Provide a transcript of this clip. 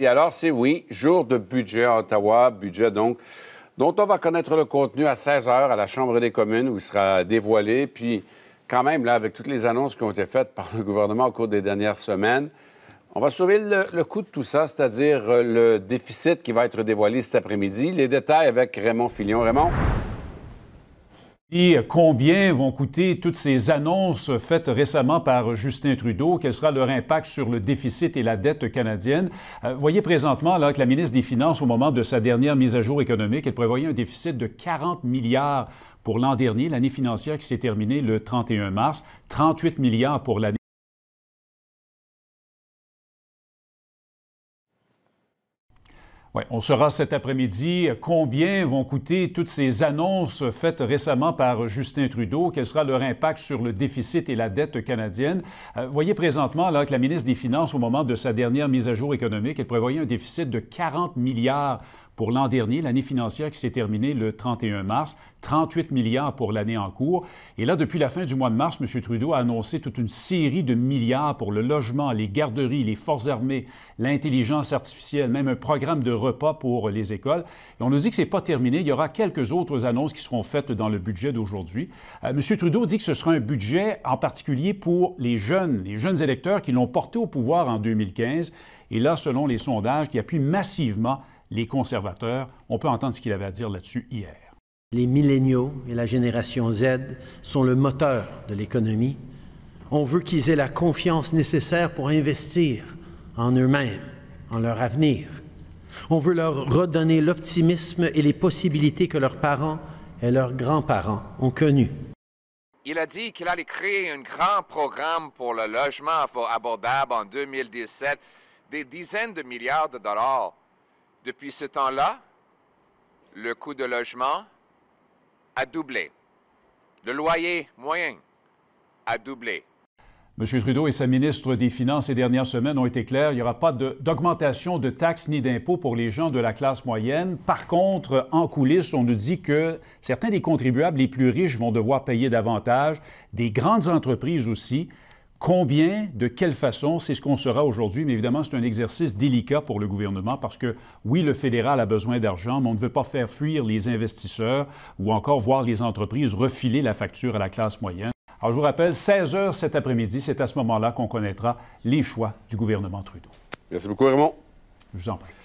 Et alors, c'est oui, jour de budget à Ottawa, budget donc, dont on va connaître le contenu à 16 h à la Chambre des communes où il sera dévoilé. Puis, quand même, là, avec toutes les annonces qui ont été faites par le gouvernement au cours des dernières semaines, on va sauver le, coup coût de tout ça, c'est-à-dire euh, le déficit qui va être dévoilé cet après-midi. Les détails avec Raymond Filion. Raymond? Et combien vont coûter toutes ces annonces faites récemment par Justin Trudeau? Quel sera leur impact sur le déficit et la dette canadienne? Euh, voyez présentement là, que la ministre des Finances, au moment de sa dernière mise à jour économique, elle prévoyait un déficit de 40 milliards pour l'an dernier, l'année financière qui s'est terminée le 31 mars, 38 milliards pour l'année on saura cet après-midi combien vont coûter toutes ces annonces faites récemment par Justin Trudeau, quel sera leur impact sur le déficit et la dette canadienne. Euh, voyez présentement là, que la ministre des Finances, au moment de sa dernière mise à jour économique, elle prévoyait un déficit de 40 milliards pour l'an dernier, l'année financière qui s'est terminée le 31 mars, 38 milliards pour l'année en cours. Et là, depuis la fin du mois de mars, M. Trudeau a annoncé toute une série de milliards pour le logement, les garderies, les forces armées, l'intelligence artificielle, même un programme de repas pour les écoles. Et on nous dit que c'est pas terminé. Il y aura quelques autres annonces qui seront faites dans le budget d'aujourd'hui. Euh, M. Trudeau dit que ce sera un budget en particulier pour les jeunes, les jeunes électeurs qui l'ont porté au pouvoir en 2015. Et là, selon les sondages, qui appuient massivement les conservateurs. On peut entendre ce qu'il avait à dire là-dessus hier. Les milléniaux et la génération Z sont le moteur de l'économie. On veut qu'ils aient la confiance nécessaire pour investir en eux-mêmes, en leur avenir. On veut leur redonner l'optimisme et les possibilités que leurs parents et leurs grands-parents ont connues. Il a dit qu'il allait créer un grand programme pour le logement abordable en 2017, des dizaines de milliards de dollars. Depuis ce temps-là, le coût de logement a doublé. Le loyer moyen a doublé. M. Trudeau et sa ministre des Finances ces dernières semaines ont été clairs. Il n'y aura pas d'augmentation de, de, taxes ni d'impôts pour les gens de la classe moyenne. Par contre, en coulisses, on nous dit que certains des contribuables les plus riches vont devoir payer davantage, des grandes entreprises aussi. Combien, de quelle façon, c'est ce qu'on sera aujourd'hui, mais évidemment, c'est un exercice délicat pour le gouvernement parce que, oui, le fédéral a besoin d'argent, mais on ne veut pas faire fuir les investisseurs ou encore voir les entreprises refiler la facture à la classe moyenne. Alors, je vous rappelle, 16 heures cet après-midi, c'est à ce moment-là qu'on connaîtra les choix du gouvernement Trudeau. Merci beaucoup, Raymond. Je vous en prie.